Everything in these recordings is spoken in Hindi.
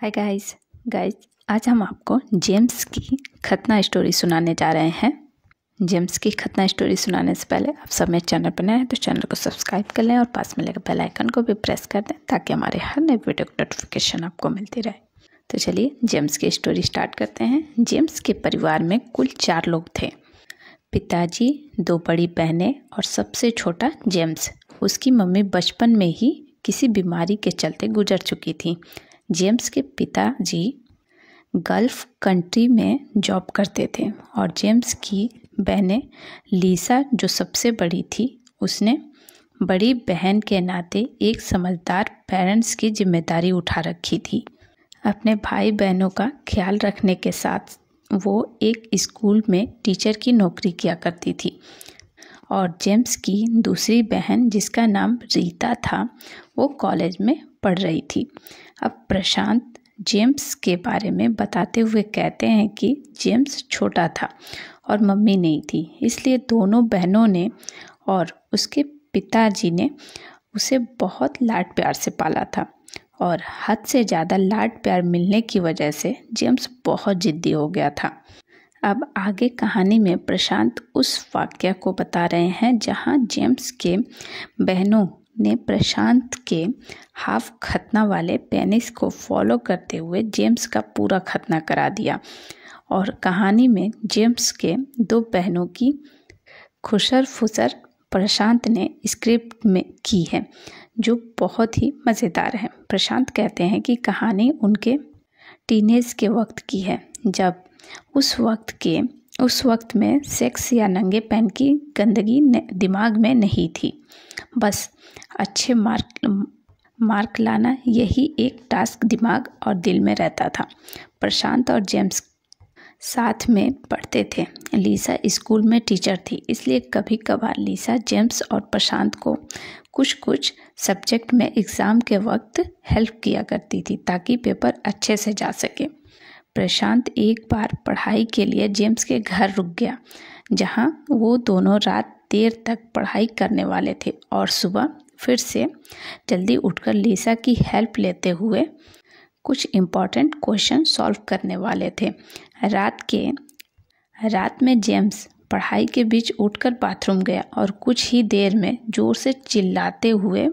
हाय गाइस गाइस आज हम आपको जेम्स की खतना स्टोरी सुनाने जा रहे हैं जेम्स की खतना स्टोरी सुनाने से पहले आप सब मेरे चैनल पर नए हैं तो चैनल को सब्सक्राइब कर लें और पास में लगे बेल आइकन को भी प्रेस कर दें ताकि हमारे हर नए वीडियो की नोटिफिकेशन आपको मिलती रहे तो चलिए जेम्स की स्टोरी स्टार्ट करते हैं जेम्स के परिवार में कुल चार लोग थे पिताजी दो बड़ी बहनें और सबसे छोटा जेम्स उसकी मम्मी बचपन में ही किसी बीमारी के चलते गुजर चुकी थी जेम्स के पिताजी गल्फ कंट्री में जॉब करते थे और जेम्स की बहनें लीसा जो सबसे बड़ी थी उसने बड़ी बहन के नाते एक समझदार पेरेंट्स की जिम्मेदारी उठा रखी थी अपने भाई बहनों का ख्याल रखने के साथ वो एक स्कूल में टीचर की नौकरी किया करती थी और जेम्स की दूसरी बहन जिसका नाम रीता था वो कॉलेज में पढ़ रही थी अब प्रशांत जेम्स के बारे में बताते हुए कहते हैं कि जेम्स छोटा था और मम्मी नहीं थी इसलिए दोनों बहनों ने और उसके पिताजी ने उसे बहुत लाड प्यार से पाला था और हद से ज़्यादा लाड प्यार मिलने की वजह से जेम्स बहुत ज़िद्दी हो गया था अब आगे कहानी में प्रशांत उस वाक्य को बता रहे हैं जहां जेम्स के बहनों ने प्रशांत के हाफ खतना वाले पेनिस को फॉलो करते हुए जेम्स का पूरा खतना करा दिया और कहानी में जेम्स के दो बहनों की खुशर फुसर प्रशांत ने स्क्रिप्ट में की है जो बहुत ही मज़ेदार है प्रशांत कहते हैं कि कहानी उनके टीनेज के वक्त की है जब उस वक्त के उस वक्त में सेक्स या नंगे पैन की गंदगी दिमाग में नहीं थी बस अच्छे मार्क मार्क लाना यही एक टास्क दिमाग और दिल में रहता था प्रशांत और जेम्स साथ में पढ़ते थे लीसा स्कूल में टीचर थी इसलिए कभी कभार लीसा जेम्स और प्रशांत को कुछ कुछ सब्जेक्ट में एग्ज़ाम के वक्त हेल्प किया करती थी ताकि पेपर अच्छे से जा सके प्रशांत एक बार पढ़ाई के लिए जेम्स के घर रुक गया जहाँ वो दोनों रात देर तक पढ़ाई करने वाले थे और सुबह फिर से जल्दी उठकर लीसा की हेल्प लेते हुए कुछ इम्पॉर्टेंट क्वेश्चन सॉल्व करने वाले थे रात के रात में जेम्स पढ़ाई के बीच उठकर बाथरूम गया और कुछ ही देर में ज़ोर से चिल्लाते हुए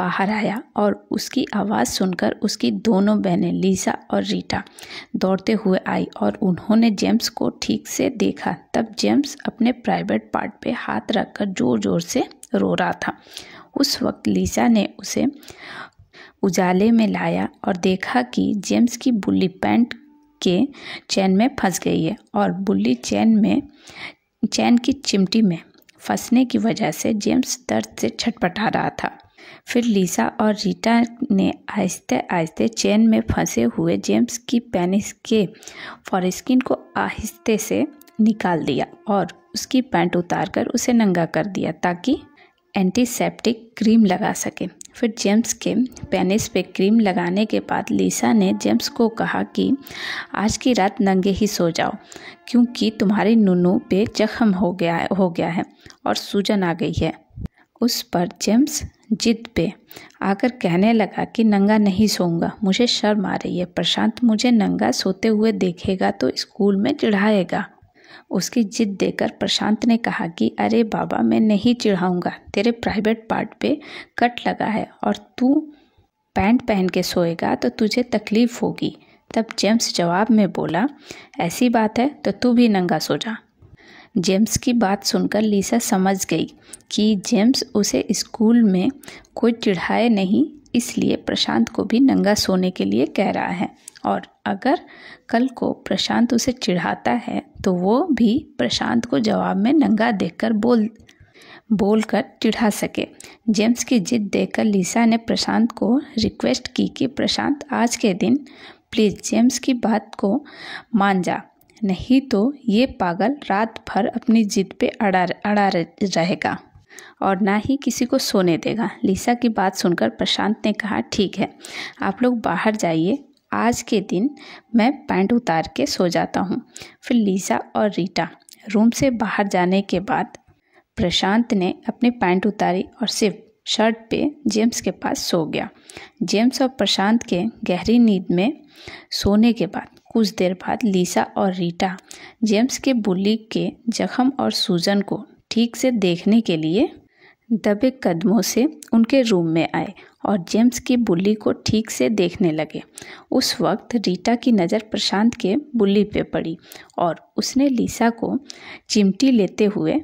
बाहर आया और उसकी आवाज़ सुनकर उसकी दोनों बहनें लीसा और रीटा दौड़ते हुए आई और उन्होंने जेम्स को ठीक से देखा तब जेम्स अपने प्राइवेट पार्ट पे हाथ रखकर ज़ोर ज़ोर से रो रहा था उस वक्त लीसा ने उसे उजाले में लाया और देखा कि जेम्स की बुल्ली पैंट के चैन में फंस गई है और बुल्ली चैन में चैन की चिमटी में फंसने की वजह से जेम्स दर्द से छटपटा रहा था फिर लीसा और रीटा ने आहिस्ते आहिस्ते चैन में फंसे हुए जेम्स की पैनिस के फॉरस्किन को आहिस्ते से निकाल दिया और उसकी पैंट उतारकर उसे नंगा कर दिया ताकि एंटीसेप्टिक क्रीम लगा सके फिर जेम्स के पेनिस पे क्रीम लगाने के बाद लीसा ने जेम्स को कहा कि आज की रात नंगे ही सो जाओ क्योंकि तुम्हारी नुनू पे जख्म हो गया हो गया है और सूजन आ गई है उस पर जेम्स जिद पे आकर कहने लगा कि नंगा नहीं सोऊंगा मुझे शर्म आ रही है प्रशांत मुझे नंगा सोते हुए देखेगा तो स्कूल में चढ़ाएगा उसकी जिद देकर प्रशांत ने कहा कि अरे बाबा मैं नहीं चिढ़ाऊंगा तेरे प्राइवेट पार्ट पे कट लगा है और तू पैंट पहन के सोएगा तो तुझे तकलीफ़ होगी तब जेम्स जवाब में बोला ऐसी बात है तो तू भी नंगा सो जा जेम्स की बात सुनकर लीसा समझ गई कि जेम्स उसे स्कूल में कोई चिढ़ाए नहीं इसलिए प्रशांत को भी नंगा सोने के लिए कह रहा है और अगर कल को प्रशांत उसे चिढ़ाता है तो वो भी प्रशांत को जवाब में नंगा देखकर बोल बोलकर चिढ़ा सके जेम्स की जिद देखकर लिसा ने प्रशांत को रिक्वेस्ट की कि प्रशांत आज के दिन प्लीज़ जेम्स की बात को मान जा नहीं तो ये पागल रात भर अपनी जिद पे अड़ा अड़ा रहेगा और ना ही किसी को सोने देगा लिसा की बात सुनकर प्रशांत ने कहा ठीक है आप लोग बाहर जाइए आज के दिन मैं पैंट उतार के सो जाता हूँ फिर लीसा और रीटा रूम से बाहर जाने के बाद प्रशांत ने अपनी पैंट उतारी और सिर्फ शर्ट पे जेम्स के पास सो गया जेम्स और प्रशांत के गहरी नींद में सोने के बाद कुछ देर बाद लीसा और रीटा जेम्स के बुली के जख्म और सूजन को ठीक से देखने के लिए दबे कदमों से उनके रूम में आए और जेम्स की बुल्ली को ठीक से देखने लगे उस वक्त रीटा की नज़र प्रशांत के बुल्ली पे पड़ी और उसने लीसा को चिमटी लेते हुए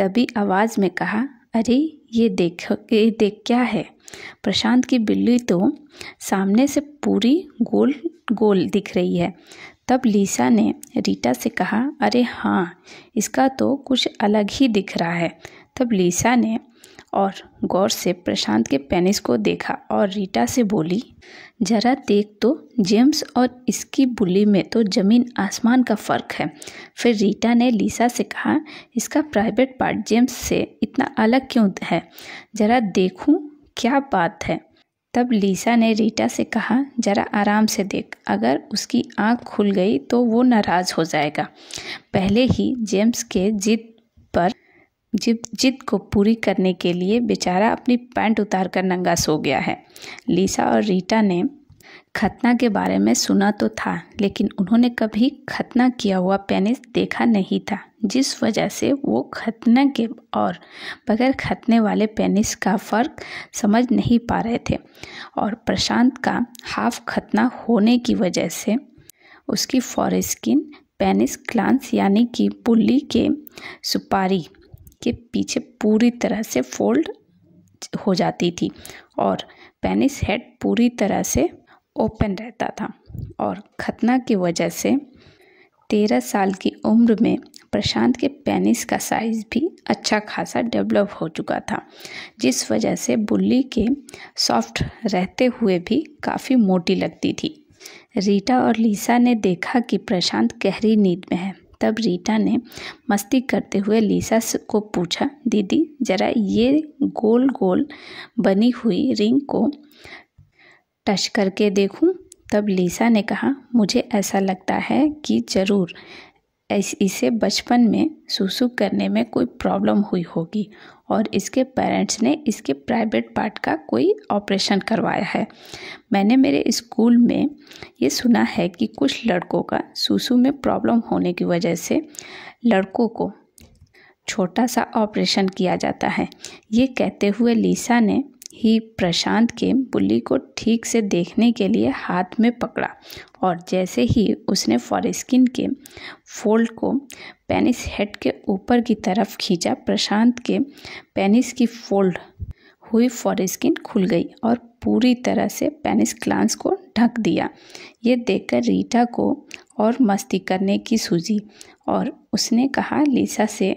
दबी आवाज़ में कहा अरे ये देख ये देख क्या है प्रशांत की बिल्ली तो सामने से पूरी गोल गोल दिख रही है तब लीसा ने रीटा से कहा अरे हाँ इसका तो कुछ अलग ही दिख रहा है तब लीसा ने और गौर से प्रशांत के पेनिस को देखा और रीटा से बोली जरा देख तो जेम्स और इसकी बुली में तो ज़मीन आसमान का फ़र्क है फिर रीटा ने लीसा से कहा इसका प्राइवेट पार्ट जेम्स से इतना अलग क्यों है ज़रा देखूं क्या बात है तब लीसा ने रीटा से कहा ज़रा आराम से देख अगर उसकी आंख खुल गई तो वो नाराज़ हो जाएगा पहले ही जेम्स के जिद जिद जिद को पूरी करने के लिए बेचारा अपनी पैंट उतार कर नंगा सो गया है लीसा और रीटा ने खतना के बारे में सुना तो था लेकिन उन्होंने कभी खतना किया हुआ पेनिस देखा नहीं था जिस वजह से वो खतना के और बगैर खतने वाले पेनिस का फ़र्क समझ नहीं पा रहे थे और प्रशांत का हाफ खतना होने की वजह से उसकी फॉरेस्किन पेनिस क्लांस यानी कि पुल्ली के सुपारी के पीछे पूरी तरह से फोल्ड हो जाती थी और पेनिस हेड पूरी तरह से ओपन रहता था और खतना की वजह से तेरह साल की उम्र में प्रशांत के पेनिस का साइज़ भी अच्छा खासा डेवलप हो चुका था जिस वजह से बुल्ली के सॉफ्ट रहते हुए भी काफ़ी मोटी लगती थी रीटा और लीसा ने देखा कि प्रशांत गहरी नींद में है तब रीटा ने मस्ती करते हुए लीसा को पूछा दीदी जरा ये गोल गोल बनी हुई रिंग को टच करके देखूं तब लीसा ने कहा मुझे ऐसा लगता है कि ज़रूर इसे बचपन में सुसु करने में कोई प्रॉब्लम हुई होगी और इसके पेरेंट्स ने इसके प्राइवेट पार्ट का कोई ऑपरेशन करवाया है मैंने मेरे स्कूल में ये सुना है कि कुछ लड़कों का सुसु में प्रॉब्लम होने की वजह से लड़कों को छोटा सा ऑपरेशन किया जाता है ये कहते हुए लीसा ने ही प्रशांत के बुल्ली को ठीक से देखने के लिए हाथ में पकड़ा और जैसे ही उसने फॉरेस्किन के फोल्ड को पेनिस हेड के ऊपर की तरफ खींचा प्रशांत के पेनिस की फोल्ड हुई फॉरस्किन खुल गई और पूरी तरह से पेनिस क्लांस को ढक दिया ये देखकर रीटा को और मस्ती करने की सूझी और उसने कहा लीसा से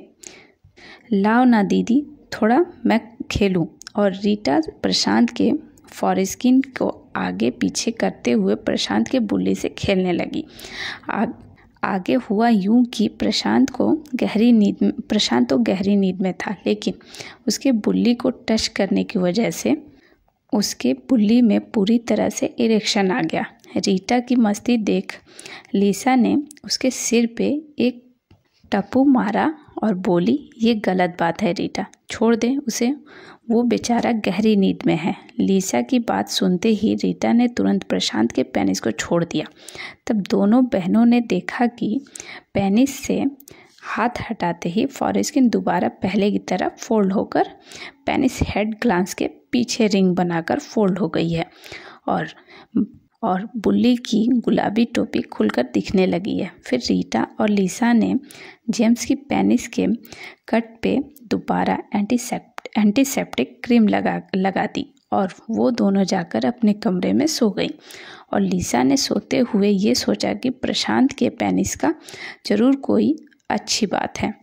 लाओ ना दीदी थोड़ा मैं खेलूँ और रीटा प्रशांत के फॉरस्किन को आगे पीछे करते हुए प्रशांत के बुल्ली से खेलने लगी आ, आगे हुआ यूं कि प्रशांत को गहरी नींद में प्रशांत तो गहरी नींद में था लेकिन उसके बुल्ली को टच करने की वजह से उसके बुल्ली में पूरी तरह से इरेक्शन आ गया रीटा की मस्ती देख लीसा ने उसके सिर पे एक टप्पू मारा और बोली ये गलत बात है रीटा छोड़ दे उसे वो बेचारा गहरी नींद में है लीसा की बात सुनते ही रीटा ने तुरंत प्रशांत के पेनिस को छोड़ दिया तब दोनों बहनों ने देखा कि पेनिस से हाथ हटाते ही फॉरेस्किन दोबारा पहले की तरह फोल्ड होकर पेनिस हेड ग्लांस के पीछे रिंग बनाकर फोल्ड हो गई है और और बुल्ली की गुलाबी टोपी खुलकर दिखने लगी है फिर रीटा और लीसा ने जेम्स की पेनिस के कट पे दोबारा एंटीसेप्ट एंटीसेप्टिक क्रीम लगा लगा दी और वो दोनों जाकर अपने कमरे में सो गई और लीसा ने सोते हुए ये सोचा कि प्रशांत के पेनिस का ज़रूर कोई अच्छी बात है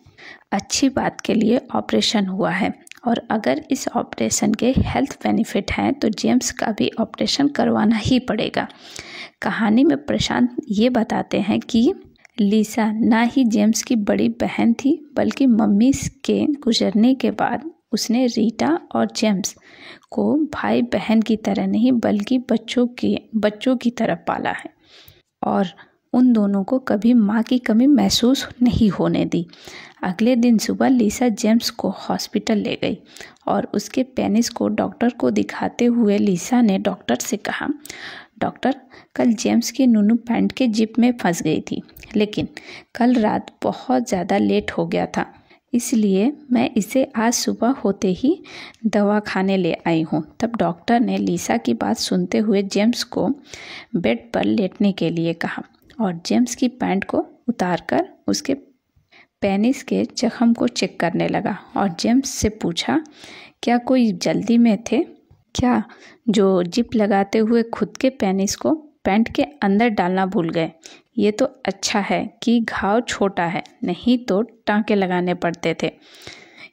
अच्छी बात के लिए ऑपरेशन हुआ है और अगर इस ऑपरेशन के हेल्थ बेनिफिट हैं तो जेम्स का भी ऑपरेशन करवाना ही पड़ेगा कहानी में प्रशांत ये बताते हैं कि लीसा ना ही जेम्स की बड़ी बहन थी बल्कि मम्मी के गुजरने के बाद उसने रीटा और जेम्स को भाई बहन की तरह नहीं बल्कि बच्चों की बच्चों की तरह पाला है और उन दोनों को कभी माँ की कमी महसूस नहीं होने दी अगले दिन सुबह लीसा जेम्स को हॉस्पिटल ले गई और उसके पेनिस को डॉक्टर को दिखाते हुए लिसा ने डॉक्टर से कहा डॉक्टर कल जेम्स की नूनू पैंट के जिप में फंस गई थी लेकिन कल रात बहुत ज़्यादा लेट हो गया था इसलिए मैं इसे आज सुबह होते ही दवा खाने ले आई हूँ तब डॉक्टर ने लीसा की बात सुनते हुए जेम्स को बेड पर लेटने के लिए कहा और जेम्स की पैंट को उतार कर उसके पेनिस के जख्म को चेक करने लगा और जेम्स से पूछा क्या कोई जल्दी में थे क्या जो जिप लगाते हुए खुद के पेनिस को पैंट के अंदर डालना भूल गए ये तो अच्छा है कि घाव छोटा है नहीं तो टाँके लगाने पड़ते थे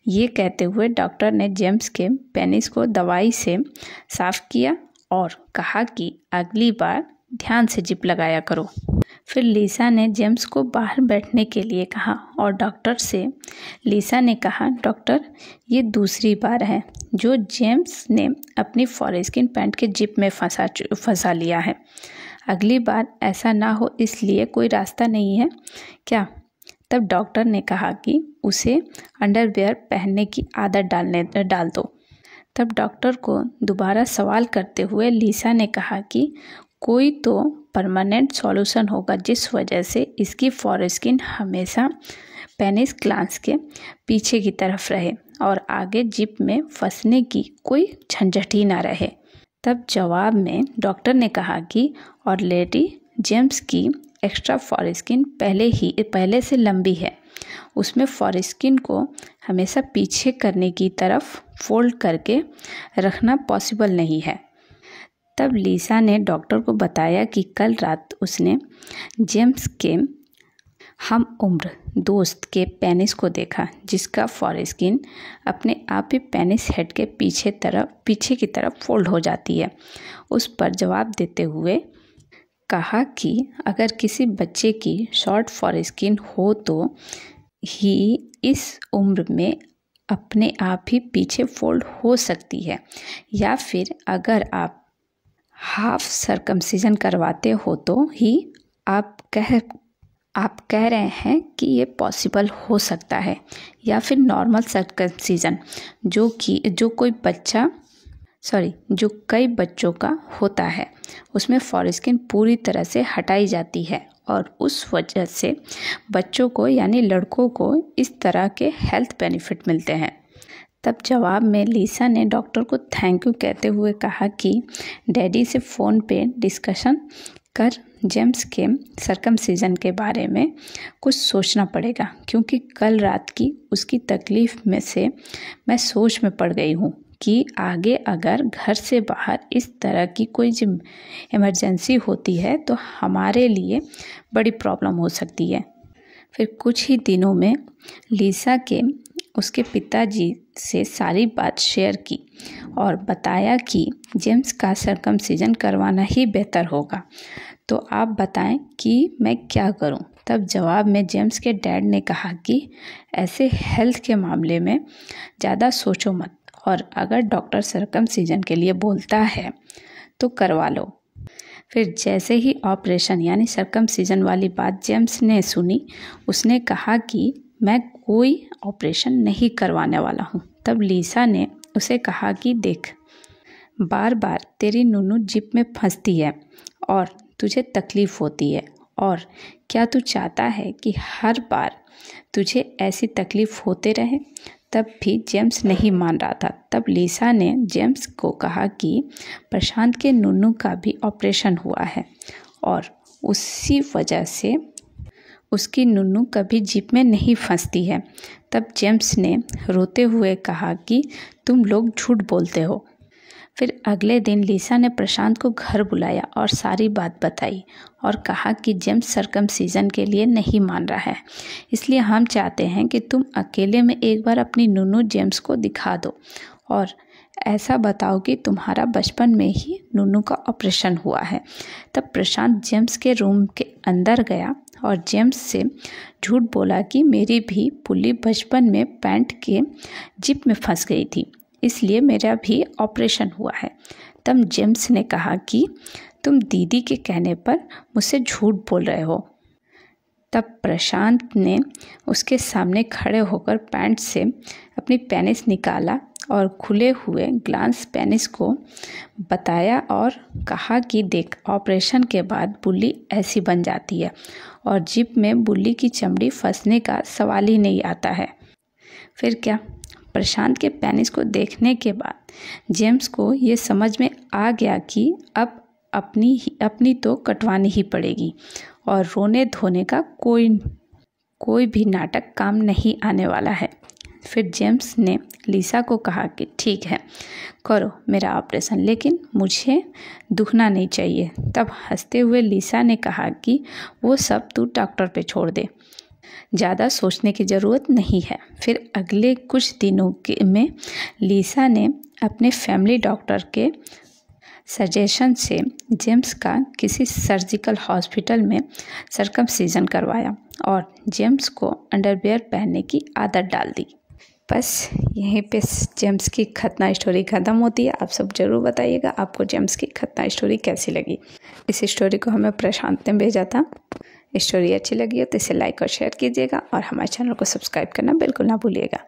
ये कहते हुए डॉक्टर ने जेम्स के पेनिस को दवाई से साफ़ किया और कहा कि अगली बार ध्यान से जिप लगाया करो फिर लीसा ने जेम्स को बाहर बैठने के लिए कहा और डॉक्टर से लीसा ने कहा डॉक्टर ये दूसरी बार है जो जेम्स ने अपनी फॉरेस्किन पैंट के जिप में फंसा फंसा लिया है अगली बार ऐसा ना हो इसलिए कोई रास्ता नहीं है क्या तब डॉक्टर ने कहा कि उसे अंडरवेयर पहनने की आदत डालने डाल दो तब डॉक्टर को दोबारा सवाल करते हुए लीसा ने कहा कि कोई तो परमानेंट सॉल्यूशन होगा जिस वजह से इसकी फॉर स्किन हमेशा पेनिस क्लांस के पीछे की तरफ रहे और आगे जिप में फंसने की कोई झंझट ही ना रहे तब जवाब में डॉक्टर ने कहा कि और लेडी जेम्स की एक्स्ट्रा फॉर स्किन पहले ही पहले से लंबी है उसमें फॉर स्किन को हमेशा पीछे करने की तरफ फोल्ड करके रखना पॉसिबल नहीं है तब लीसा ने डॉक्टर को बताया कि कल रात उसने जेम्स के हम उम्र दोस्त के पेनिस को देखा जिसका फॉर स्किन अपने आप ही पेनिस हेड के पीछे तरफ पीछे की तरफ फोल्ड हो जाती है उस पर जवाब देते हुए कहा कि अगर किसी बच्चे की शॉर्ट फॉर स्किन हो तो ही इस उम्र में अपने आप ही पीछे फोल्ड हो सकती है या फिर अगर आप हाफ सरकमसीजन करवाते हो तो ही आप कह आप कह रहे हैं कि ये पॉसिबल हो सकता है या फिर नॉर्मल सरकमसीजन जो कि जो कोई बच्चा सॉरी जो कई बच्चों का होता है उसमें फॉरस्किन पूरी तरह से हटाई जाती है और उस वजह से बच्चों को यानी लड़कों को इस तरह के हेल्थ बेनिफिट मिलते हैं तब जवाब में लीसा ने डॉक्टर को थैंक यू कहते हुए कहा कि डैडी से फ़ोन पे डिस्कशन कर जेम्स के सरकम सीजन के बारे में कुछ सोचना पड़ेगा क्योंकि कल रात की उसकी तकलीफ़ में से मैं सोच में पड़ गई हूँ कि आगे अगर घर से बाहर इस तरह की कोई इमरजेंसी होती है तो हमारे लिए बड़ी प्रॉब्लम हो सकती है फिर कुछ ही दिनों में लीसा के उसके पिताजी से सारी बात शेयर की और बताया कि जेम्स का सरकम सीजन करवाना ही बेहतर होगा तो आप बताएं कि मैं क्या करूं? तब जवाब में जेम्स के डैड ने कहा कि ऐसे हेल्थ के मामले में ज़्यादा सोचो मत और अगर डॉक्टर सरकम सीजन के लिए बोलता है तो करवा लो फिर जैसे ही ऑपरेशन यानी सरकम सीजन वाली बात जेम्स ने सुनी उसने कहा कि मैं कोई ऑपरेशन नहीं करवाने वाला हूँ तब लीसा ने उसे कहा कि देख बार बार तेरी नुनू जिप में फंसती है और तुझे तकलीफ़ होती है और क्या तू चाहता है कि हर बार तुझे ऐसी तकलीफ़ होते रहे तब भी जेम्स नहीं मान रहा था तब लीसा ने जेम्स को कहा कि प्रशांत के नुनू का भी ऑपरेशन हुआ है और उसी वजह से उसकी नुनू कभी जीप में नहीं फंसती है तब जेम्स ने रोते हुए कहा कि तुम लोग झूठ बोलते हो फिर अगले दिन लिसा ने प्रशांत को घर बुलाया और सारी बात बताई और कहा कि जेम्स सरकम सीज़न के लिए नहीं मान रहा है इसलिए हम चाहते हैं कि तुम अकेले में एक बार अपनी नुनू जेम्स को दिखा दो और ऐसा बताओ कि तुम्हारा बचपन में ही नुनू का ऑपरेशन हुआ है तब प्रशांत जेम्स के रूम के अंदर गया और जेम्स से झूठ बोला कि मेरी भी पुली बचपन में पैंट के जिप में फंस गई थी इसलिए मेरा भी ऑपरेशन हुआ है तब जेम्स ने कहा कि तुम दीदी के कहने पर मुझसे झूठ बोल रहे हो तब प्रशांत ने उसके सामने खड़े होकर पैंट से अपनी पेनिस निकाला और खुले हुए ग्लांस पेनिस को बताया और कहा कि देख ऑपरेशन के बाद बुल्ली ऐसी बन जाती है और जिप में बुल्ली की चमड़ी फंसने का सवाल ही नहीं आता है फिर क्या प्रशांत के पेनिस को देखने के बाद जेम्स को ये समझ में आ गया कि अब अपनी ही अपनी तो कटवानी ही पड़ेगी और रोने धोने का कोई कोई भी नाटक काम नहीं आने वाला है फिर जेम्स ने लीसा को कहा कि ठीक है करो मेरा ऑपरेशन लेकिन मुझे दुखना नहीं चाहिए तब हंसते हुए लीसा ने कहा कि वो सब तू डॉक्टर पे छोड़ दे ज़्यादा सोचने की ज़रूरत नहीं है फिर अगले कुछ दिनों के में लीसा ने अपने फैमिली डॉक्टर के सजेशन से जेम्स का किसी सर्जिकल हॉस्पिटल में सरकम करवाया और जेम्स को अंडरवेयर पहनने की आदत डाल दी बस यहीं पे जेम्स की खतना स्टोरी ख़त्म होती है आप सब ज़रूर बताइएगा आपको जेम्स की खतना स्टोरी कैसी लगी इस स्टोरी को हमें प्रशांत ने भेजा था स्टोरी अच्छी लगी हो तो इसे लाइक और शेयर कीजिएगा और हमारे चैनल को सब्सक्राइब करना बिल्कुल ना भूलिएगा